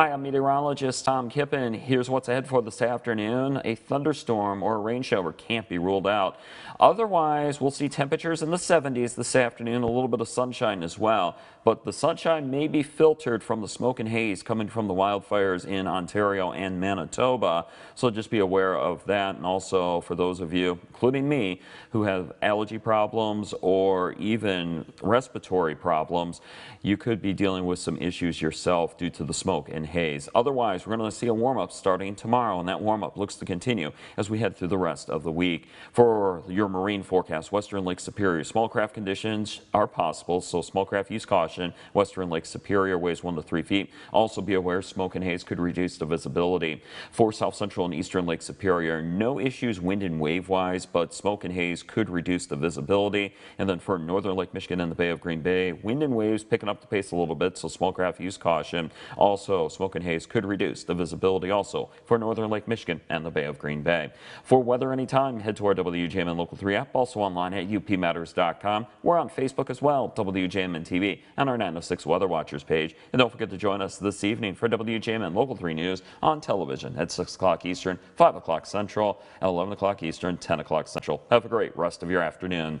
Hi, I'm meteorologist Tom Kippen. Here's what's ahead for this afternoon. A thunderstorm or a rain shower can't be ruled out. Otherwise, we'll see temperatures in the 70s this afternoon, a little bit of sunshine as well. But the sunshine may be filtered from the smoke and haze coming from the wildfires in Ontario and Manitoba. So just be aware of that. And also for those of you, including me, who have allergy problems or even respiratory problems, you could be dealing with some issues yourself due to the smoke and and haze. Otherwise, we're going to see a warm up starting tomorrow, and that warm up looks to continue as we head through the rest of the week. For your marine forecast, Western Lake Superior, small craft conditions are possible, so small craft use caution. Western Lake Superior weighs one to three feet. Also be aware smoke and haze could reduce the visibility. For South Central and Eastern Lake Superior, no issues wind and wave wise, but smoke and haze could reduce the visibility. And then for northern Lake Michigan and the Bay of Green Bay, wind and waves picking up the pace a little bit, so small craft use caution. Also, smoke and haze could reduce the visibility also for northern Lake Michigan and the Bay of Green Bay. For weather anytime, head to our WJMN and Local 3 app, also online at upmatters.com. We're on Facebook as well, WJMN and TV, and our 906 Weather Watchers page. And don't forget to join us this evening for WJMN and Local 3 News on television at 6 o'clock Eastern, 5 o'clock Central, and 11 o'clock Eastern, 10 o'clock Central. Have a great rest of your afternoon.